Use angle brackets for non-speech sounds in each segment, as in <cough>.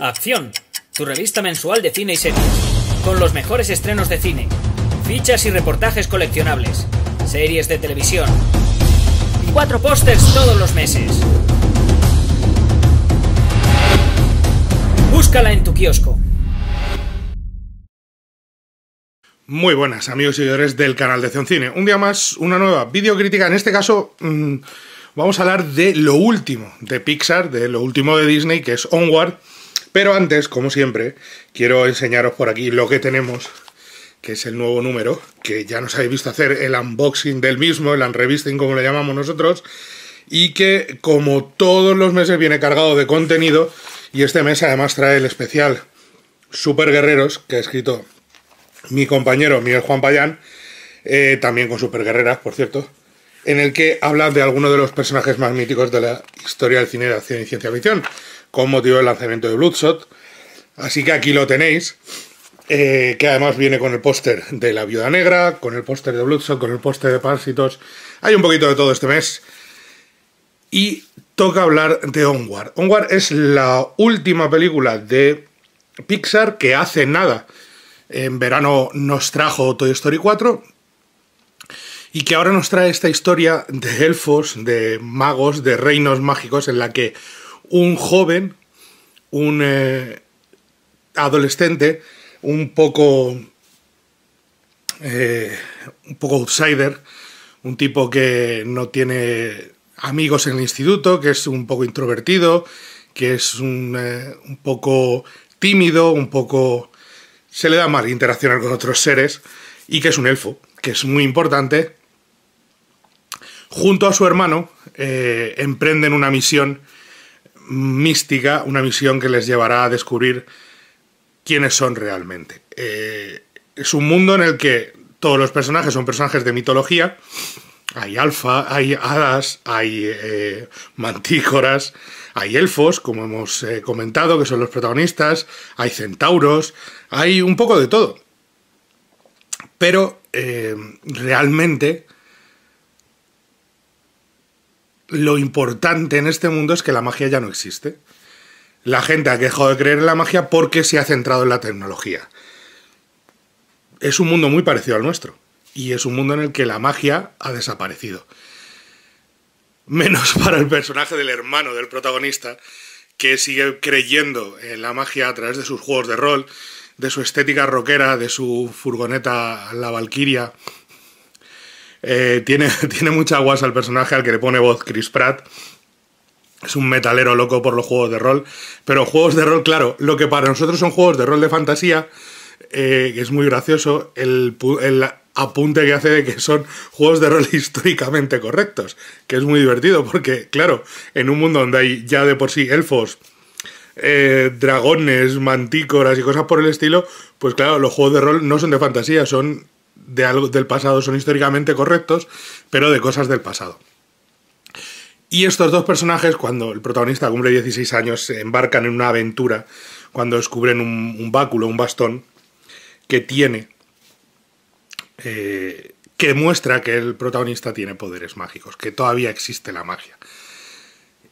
Acción, tu revista mensual de cine y series, con los mejores estrenos de cine, fichas y reportajes coleccionables, series de televisión y cuatro pósters todos los meses. Búscala en tu kiosco. Muy buenas amigos y seguidores del canal de Cine. Un día más, una nueva videocrítica, en este caso... Mm, vamos a hablar de lo último de Pixar, de lo último de Disney, que es Onward. Pero antes, como siempre, quiero enseñaros por aquí lo que tenemos, que es el nuevo número, que ya nos habéis visto hacer el unboxing del mismo, el unrevisting como le llamamos nosotros, y que como todos los meses viene cargado de contenido, y este mes además trae el especial Super Guerreros, que ha escrito mi compañero Miguel Juan Payán, eh, también con Super Guerreras, por cierto, en el que habla de alguno de los personajes más míticos de la historia del cine de acción y ciencia ficción, con motivo del lanzamiento de Bloodshot. Así que aquí lo tenéis, eh, que además viene con el póster de La Viuda Negra, con el póster de Bloodshot, con el póster de Parásitos. Hay un poquito de todo este mes. Y toca hablar de Onward. Onward es la última película de Pixar que hace nada. En verano nos trajo Toy Story 4 y que ahora nos trae esta historia de elfos, de magos, de reinos mágicos, en la que un joven, un eh, adolescente, un poco, eh, un poco outsider, un tipo que no tiene amigos en el instituto, que es un poco introvertido, que es un, eh, un poco tímido, un poco... se le da mal interaccionar con otros seres y que es un elfo que es muy importante, junto a su hermano, eh, emprenden una misión mística, una misión que les llevará a descubrir quiénes son realmente. Eh, es un mundo en el que todos los personajes son personajes de mitología. Hay alfa, hay hadas, hay eh, mantícoras, hay elfos, como hemos comentado, que son los protagonistas, hay centauros, hay un poco de todo. Pero eh, realmente lo importante en este mundo es que la magia ya no existe. La gente ha dejado de creer en la magia porque se ha centrado en la tecnología. Es un mundo muy parecido al nuestro. Y es un mundo en el que la magia ha desaparecido. Menos <laughs> para el personaje del hermano del protagonista, que sigue creyendo en la magia a través de sus juegos de rol, de su estética rockera, de su furgoneta La Valquiria. Eh, tiene, <laughs> tiene mucha guasa el personaje al que le pone voz Chris Pratt. Es un metalero loco por los juegos de rol. Pero juegos de rol, claro, lo que para nosotros son juegos de rol de fantasía, eh, es muy gracioso el, el, apunte que hace de que son juegos de rol <laughs> históricamente correctos, que es muy divertido porque, claro, en un mundo donde hay ya de por sí elfos, eh, dragones, mantícoras y cosas por el estilo, pues claro, los juegos de rol no son de fantasía, son de algo del pasado, son históricamente correctos, pero de cosas del pasado. Y estos dos personajes, cuando el protagonista cumple 16 años, se embarcan en una aventura, cuando descubren un, báculo, un bastón, que tiene, eh, que muestra que el protagonista tiene poderes mágicos, que todavía existe la magia.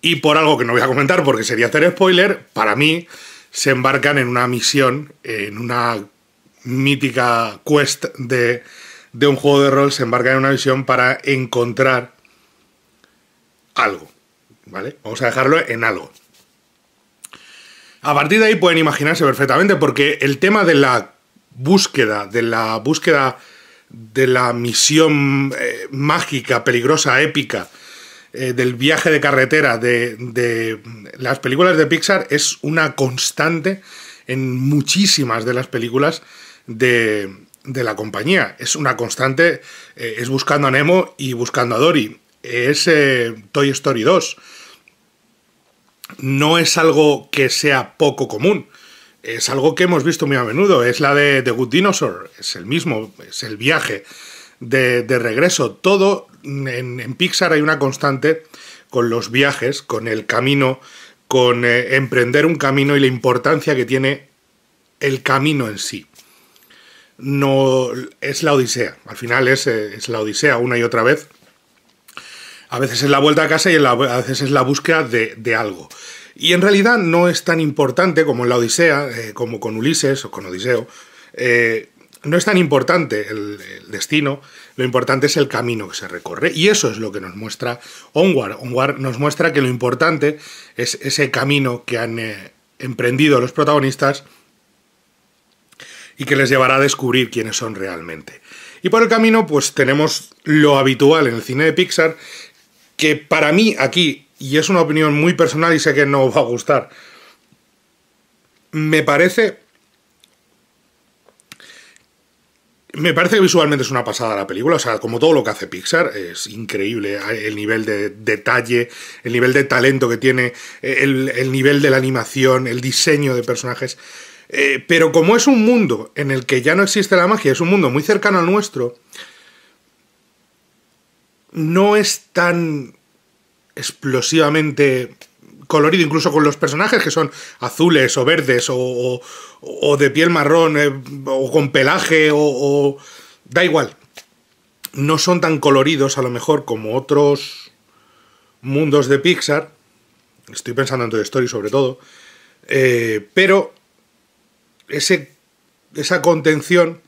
Y por algo que no voy a comentar porque sería hacer spoiler, para mí se embarcan en una misión, en una mítica quest de, un juego de rol, se embarcan en una misión para encontrar algo. ¿Vale? Vamos a dejarlo en algo. A partir de ahí pueden imaginarse perfectamente, porque el tema de la búsqueda, de la búsqueda de la misión eh, mágica, peligrosa, épica, eh, del viaje de carretera de, las películas de Pixar es una constante en muchísimas de las películas de, la compañía. Es una constante, eh, es buscando a Nemo y buscando a Dory. Es eh, Toy Story 2. No es algo que sea poco común. Es algo que hemos visto muy a menudo. Es la de The Good Dinosaur. Es el mismo, es el viaje de, regreso. Todo en, Pixar hay una constante con los viajes, con el camino, con eh, emprender un camino y la importancia que tiene el camino en sí. No es la Odisea, al final es, eh, la Odisea una y otra vez. A veces es la vuelta a casa y a veces es la búsqueda de, algo. Y en realidad no es tan importante como en la Odisea, eh, como con Ulises o con Odiseo, no es tan importante el, destino, lo importante es el camino que se recorre. Y eso es lo que nos muestra Onward. Onward nos muestra que lo importante es ese camino que han eh, emprendido los protagonistas y que les llevará a descubrir quiénes son realmente. Y por el camino, pues tenemos lo habitual en el cine de Pixar, que para mí aquí, y es una opinión muy personal y sé que no os va a gustar, me parece Me parece que visualmente es una pasada la película, o sea, como todo lo que hace Pixar, es increíble eh, el nivel de detalle, el nivel de talento que tiene, eh, el, nivel de la animación, el diseño de personajes. Eh, pero como es un mundo en el que ya no existe la magia, es un mundo muy cercano al nuestro, no es tan explosivamente colorido, incluso con los personajes que son azules o verdes o, de piel marrón eh, o con pelaje o, Da igual. No son tan coloridos a lo mejor como otros mundos de Pixar. Estoy pensando en Toy Story sobre todo. Eh, pero ese, esa contención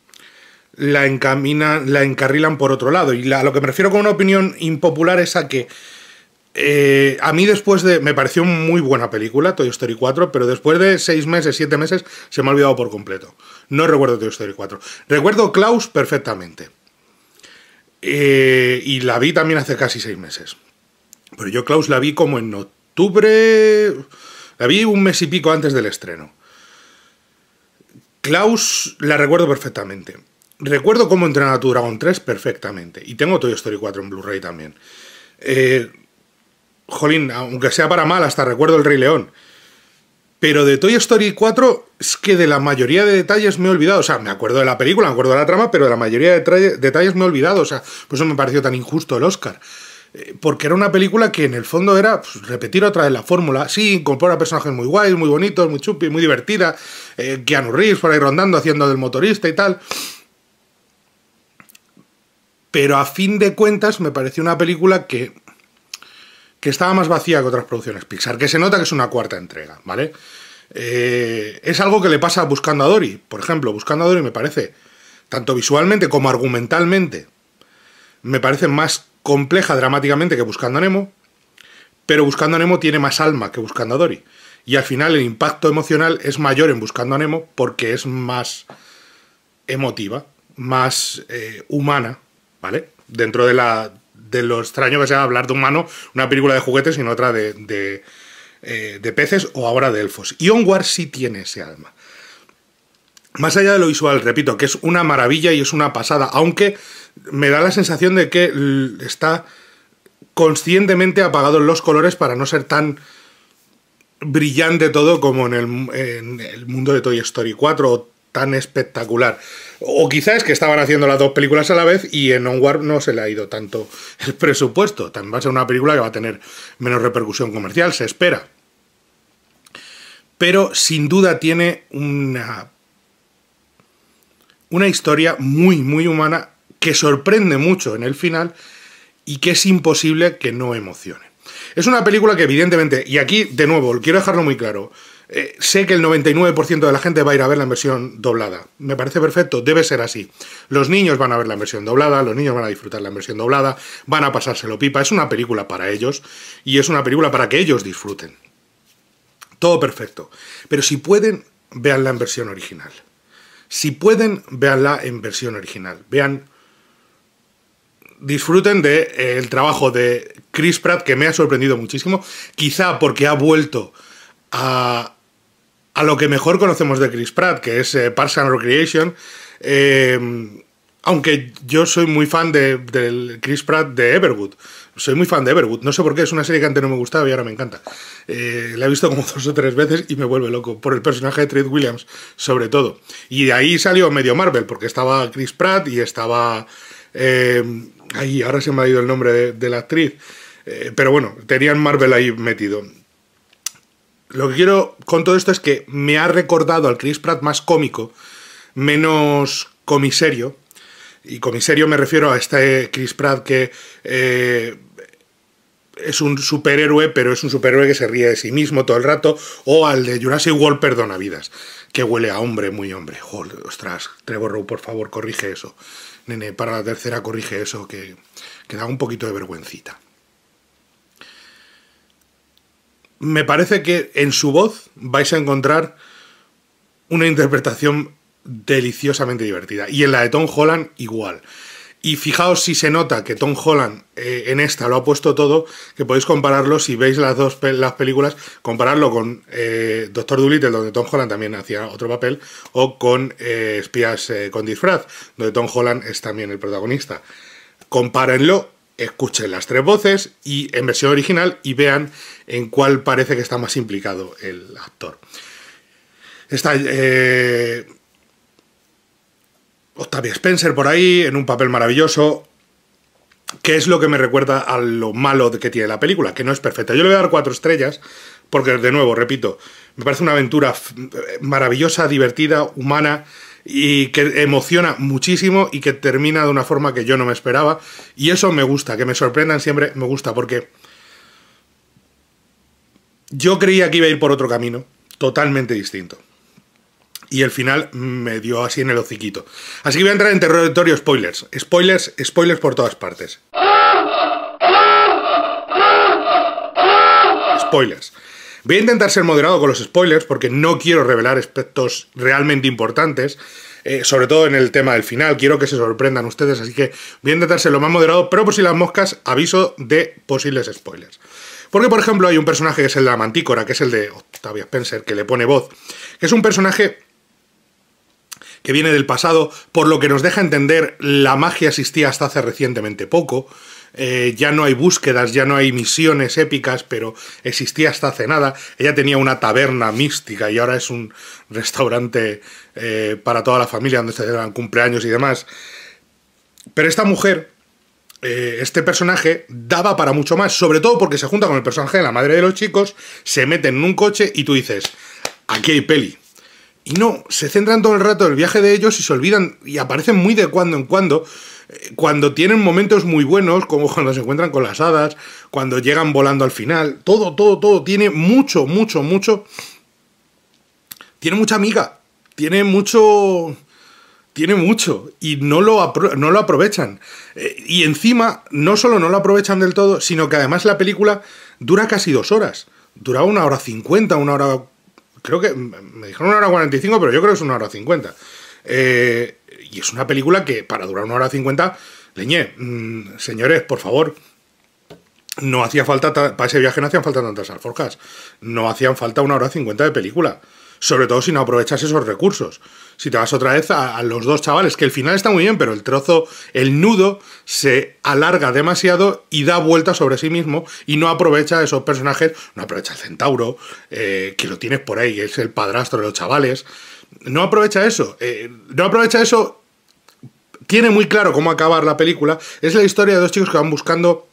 la, encamina, la encarrilan por otro lado. Y a lo que me refiero con una opinión impopular es a que eh, a mí después de... Me pareció muy buena película, Toy Story 4, pero después de seis meses, siete meses, se me ha olvidado por completo. No recuerdo Toy Story 4. Recuerdo Klaus perfectamente. Eh, y la vi también hace casi 6 meses. Pero yo Klaus la vi como en octubre... La vi un mes y pico antes del estreno. Klaus la recuerdo perfectamente. Recuerdo cómo entrenar a tu Dragon 3 perfectamente. Y tengo Toy Story 4 en Blu-ray también. Eh, jolín, aunque sea para mal, hasta recuerdo el Rey León. Pero de Toy Story 4 es que de la mayoría de detalles me he olvidado. O sea, me acuerdo de la película, me acuerdo de la trama, pero de la mayoría de detalles me he olvidado. O sea, por eso me pareció tan injusto el Oscar. Eh, porque era una película que en el fondo era pues, repetir otra vez la fórmula. Sí, incorpora personajes muy guays, muy bonitos, muy chupi, muy divertida. Eh, Keanu Reeves por ahí rondando, haciendo del motorista y tal. Pero a fin de cuentas me pareció una película que que estaba más vacía que otras producciones Pixar, que se nota que es una cuarta entrega, ¿vale? Eh, es algo que le pasa Buscando a Dory, por ejemplo, Buscando a Dory me parece, tanto visualmente como argumentalmente, me parece más compleja dramáticamente que Buscando a Nemo, pero Buscando a Nemo tiene más alma que Buscando a Dory. Y al final el impacto emocional es mayor en Buscando a Nemo porque es más emotiva, más eh, humana, ¿vale? Dentro de la de lo extraño que sea hablar de un humano, una película de juguetes, sino otra de, eh, de, peces o ahora de elfos. Y Onward sí tiene ese alma. Más allá de lo visual, repito, que es una maravilla y es una pasada, aunque me da la sensación de que está conscientemente en los colores para no ser tan brillante todo como en el, en el mundo de Toy Story 4 o tan espectacular. O quizás que estaban haciendo las dos películas a la vez y en Onward no se le ha ido tanto el presupuesto. También va a ser una película que va a tener menos repercusión comercial, se espera. Pero sin duda tiene una, una historia muy, muy humana que sorprende mucho en el final y que es imposible que no emocione. Es una película que evidentemente, y aquí de nuevo, quiero dejarlo muy claro, eh, sé que el 99% de la gente va a ir a ver la versión doblada. Me parece perfecto, debe ser así. Los niños van a ver la versión doblada, los niños van a disfrutar la versión doblada, van a pasárselo pipa. Es una película para ellos y es una película para que ellos disfruten. Todo perfecto. Pero si pueden, véanla en versión original. Si pueden, véanla en versión original. Vean disfruten del de, eh, el trabajo de Chris Pratt, que me ha sorprendido muchísimo, quizá porque ha vuelto a, a lo que mejor conocemos de Chris Pratt, que es eh, Parks and Recreation. Eh, aunque yo soy muy fan de, del Chris Pratt de Everwood. Soy muy fan de Everwood. No sé por qué, es una serie que antes no me gustaba y ahora me encanta. Eh, la he visto como <laughs> dos o tres veces y me vuelve loco. Por el personaje de Trade Williams, sobre todo. Y de ahí salió medio Marvel, porque estaba Chris Pratt y estaba. ahí, ahora se me ha ido el nombre de, la actriz. pero bueno, tenían Marvel ahí metido. Lo que quiero con todo esto es que me ha recordado al Chris Pratt más cómico, menos comisario. Y comisario me refiero a este Chris Pratt que eh, es un superhéroe, pero es un superhéroe que se ríe de sí mismo todo el rato, o al de Jurassic World perdona vidas, que huele a hombre, muy hombre. ostras, Trevor por favor, corrige eso. Nene, para la tercera corrige eso, que, que da un poquito de vergüencita. me parece que en su voz vais a encontrar una interpretación deliciosamente divertida. Y en la de Tom Holland igual. Y fijaos si se nota que Tom Holland eh, en esta lo ha puesto todo, que podéis compararlo si veis las dos las películas, compararlo con eh, Doctor Dolittle, donde Tom Holland también hacía otro papel, o con eh, Espías con disfraz, donde Tom Holland es también el protagonista. Compárenlo escuchen las tres voces y en versión original y vean en cuál parece que está más implicado el actor. Está eh, Octavia Spencer por ahí, en un papel maravilloso, que es lo que me recuerda a lo malo que tiene la película, que no es perfecta. Yo le voy a dar cuatro estrellas, porque de nuevo, repito, me parece una aventura eh, maravillosa, divertida, humana, y que emociona muchísimo y que termina de una forma que yo no me esperaba. Y eso me gusta, que me sorprendan siempre, me gusta, porque yo creía que iba a ir por otro camino, totalmente distinto. Y el final me dio así en el hociquito. Así que voy a entrar en territorio spoilers. Spoilers, spoilers por todas partes. Spoilers. Voy a intentar ser moderado con los spoilers porque no quiero revelar aspectos realmente importantes, eh, sobre todo en el tema del final. Quiero que se sorprendan ustedes, así que voy a intentar ser lo más moderado, pero por si las moscas, aviso de posibles spoilers. Porque, por ejemplo, hay un personaje que es el de la mantícora, que es el de Octavia Spencer, que le pone voz, que es un personaje que viene del pasado, por lo que nos deja entender la magia existía hasta hace recientemente poco, eh, ya no hay búsquedas, ya no hay misiones épicas, pero existía hasta hace nada. Ella tenía una taberna mística y ahora es un restaurante eh, para toda la familia donde se celebran cumpleaños y demás. Pero esta mujer, eh, este personaje, daba para mucho más, sobre todo porque se junta con el personaje de la madre de los chicos, se meten en un coche y tú dices, aquí hay peli. Y no, se centran todo el rato en el viaje de ellos y se olvidan y aparecen muy de cuando en cuando cuando tienen momentos muy buenos, como cuando se encuentran con las hadas, cuando llegan volando al final, todo, todo, todo, tiene mucho, mucho, mucho... Tiene mucha amiga, tiene mucho... Tiene mucho y no lo, no lo aprovechan. Eh, y encima, no solo no lo aprovechan del todo, sino que además la película dura casi dos horas. Dura una hora cincuenta, una hora... Creo que... Me dijeron una hora cuarenta y cinco, pero yo creo que es una hora cincuenta. Eh, y es una película que para durar una hora cincuenta, leñé, mm, señores, por favor, no hacía falta, para ese viaje no hacían falta tantas alforjas, no hacían falta una hora cincuenta de película, sobre todo si no aprovechas esos recursos. Si te vas otra vez a, los dos chavales, que el final está muy bien, pero el trozo, el nudo, se alarga demasiado y da vueltas sobre sí mismo y no aprovecha esos personajes, no aprovecha el centauro, eh, que lo tienes por ahí, es el padrastro de los chavales no aprovecha eso. Eh, no aprovecha eso. Tiene muy claro cómo acabar la película. Es la historia de dos chicos que van buscando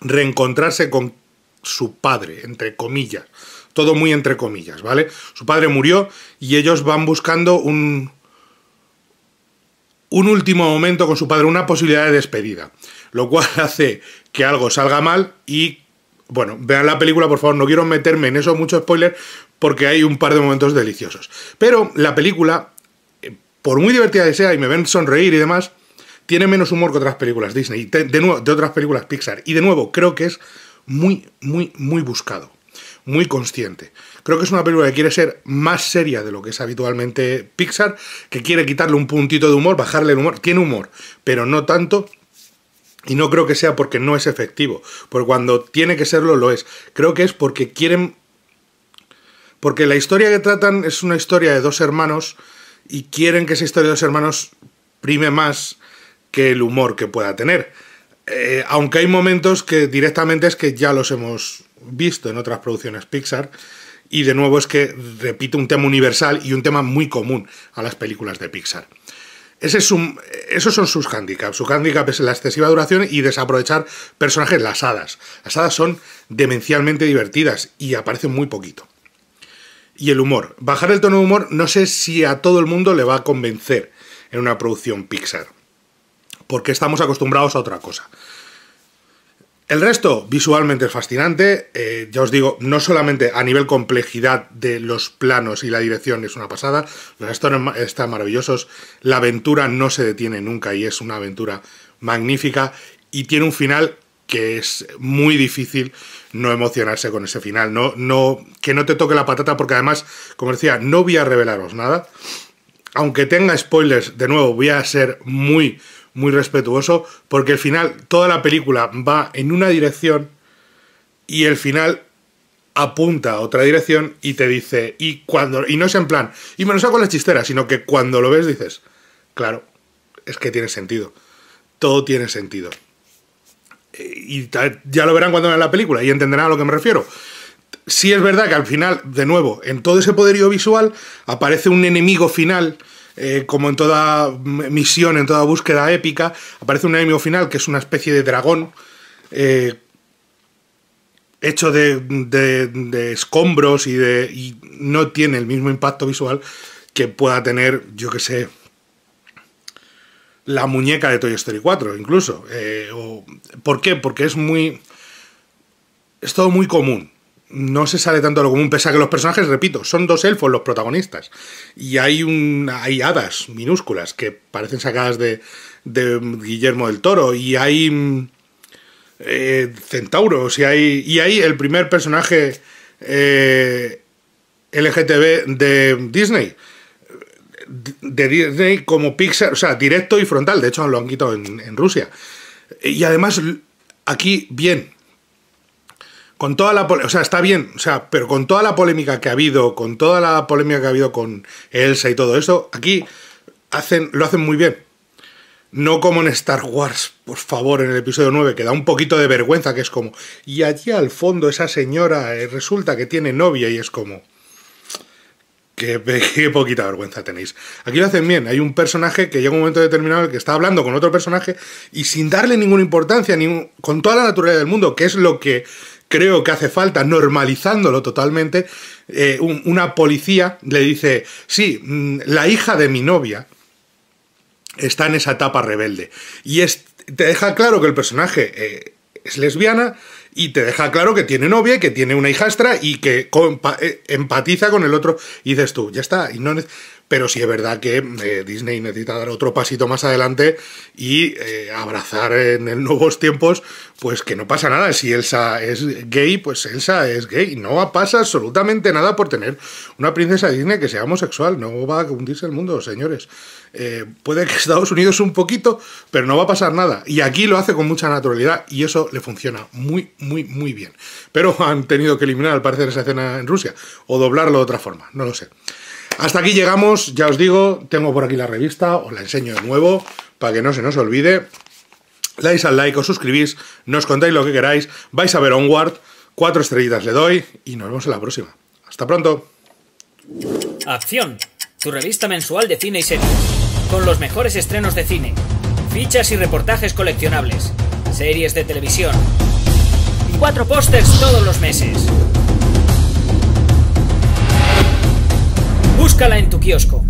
reencontrarse con su padre, entre comillas. Todo muy entre comillas, ¿vale? Su padre murió y ellos van buscando un, un último momento con su padre, una posibilidad de despedida, lo cual <laughs> hace que algo salga mal y, bueno, vean la película, por favor, no quiero meterme en eso mucho spoiler, porque hay un par de momentos deliciosos. Pero la película, eh, por muy divertida que sea y me ven sonreír y demás, tiene menos humor que otras películas Disney, de, de, nuevo, de otras películas Pixar. Y de nuevo, creo que es muy, muy, muy buscado, muy consciente. Creo que es una película que quiere ser más seria de lo que es habitualmente Pixar, que quiere quitarle un puntito de humor, bajarle el humor. Tiene humor, pero no tanto. Y no creo que sea porque no es efectivo, porque cuando tiene que serlo lo es. Creo que es porque quieren porque la historia que tratan es una historia de dos hermanos y quieren que esa historia de dos hermanos prime más que el humor que pueda tener. Eh, aunque hay momentos que directamente es que ya los hemos visto en otras producciones Pixar. Y de nuevo es que repite un tema universal y un tema muy común a las películas de Pixar. esos son sus hándicaps. Su hándicap es la excesiva duración y desaprovechar personajes, las hadas. Las hadas son demencialmente divertidas y aparecen muy poquito. Y el humor. Bajar el tono de humor no sé si a todo el mundo le va a convencer en una producción Pixar. Porque estamos acostumbrados a otra cosa. El resto, visualmente es fascinante. Eh, ya os digo, no solamente a nivel complejidad de los planos y la dirección es una pasada. Los restos están maravillosos. La aventura no se detiene nunca y es una aventura magnífica. Y tiene un final que es muy difícil no emocionarse con ese final, no, no, que no te toque la patata, porque además, como decía, no voy a revelaros nada. Aunque tenga spoilers, de nuevo, voy a ser muy, muy respetuoso, porque el final, toda la película va en una dirección y el final apunta a otra dirección y te dice, y cuando, y no es en plan, y me lo saco la chistera, sino que cuando lo ves dices, claro, es que tiene sentido, todo tiene sentido y ya lo verán cuando vean la película y entenderán a lo que me refiero. Sí es verdad que al final, de nuevo, en todo ese poderío visual aparece un enemigo final, eh, como en toda misión, en toda búsqueda épica, aparece un enemigo final que es una especie de dragón eh, hecho de, escombros y, de, y no tiene el mismo impacto visual que pueda tener, yo que sé, la muñeca de Toy Story 4, incluso. Eh, ¿Por qué? Porque es muy. Es todo muy común. No se sale tanto de lo común, pese a que los personajes, repito, son dos elfos los protagonistas. Y hay, un, hay hadas minúsculas que parecen sacadas de, Guillermo del Toro. Y hay eh, centauros. Y hay, y hay el primer personaje eh, LGTB de Disney de Disney como Pixar, o sea, directo y frontal. De hecho, lo han quitado en, Rusia. Y además, aquí, bien. Con toda la o sea, está bien, o sea, pero con toda la polémica que ha habido, con toda la polémica que ha habido con Elsa y todo eso, aquí hacen, lo hacen muy bien. No como en Star Wars, por favor, en el episodio 9, que da un poquito de vergüenza, que es como, y allí al fondo esa señora eh, resulta que tiene novia y es como... <laughs> Qué, poquita vergüenza tenéis. Aquí lo hacen bien. Hay un personaje que llega un momento determinado que está hablando con otro personaje y sin darle ninguna importancia, con toda la naturaleza del mundo, que es lo que creo que hace falta, normalizándolo totalmente, eh, una policía le dice, sí, mm, la hija de mi novia está en esa etapa rebelde. Y te deja claro que el personaje eh, es lesbiana, y te deja claro que tiene novia que tiene una hijastra y que eh, empatiza con el otro. Y dices tú, ya está. Y no pero si es verdad que eh, Disney necesita dar otro pasito más adelante y eh, abrazar en, nuevos tiempos, pues que no pasa nada. Si Elsa es gay, pues Elsa es gay. No pasa absolutamente nada por tener una princesa Disney que sea homosexual. No va a hundirse el mundo, señores. Eh, puede que Estados Unidos un poquito, pero no va a pasar nada. Y aquí lo hace con mucha naturalidad y eso le funciona muy, muy, muy bien. Pero han tenido que eliminar al parecer esa escena en Rusia o doblarlo de otra forma, no lo sé. Hasta aquí llegamos, ya os digo, tengo por aquí la revista, os la enseño de nuevo, para que no se nos olvide. Lais al like, os suscribís, nos contáis lo que queráis, vais a ver Onward, cuatro estrellitas le doy y nos vemos en la próxima. Hasta pronto. Acción, tu revista mensual de cine y series, con los mejores estrenos de cine, fichas y reportajes coleccionables, series de televisión y cuatro pósters todos los meses. Búscala en tu kiosco.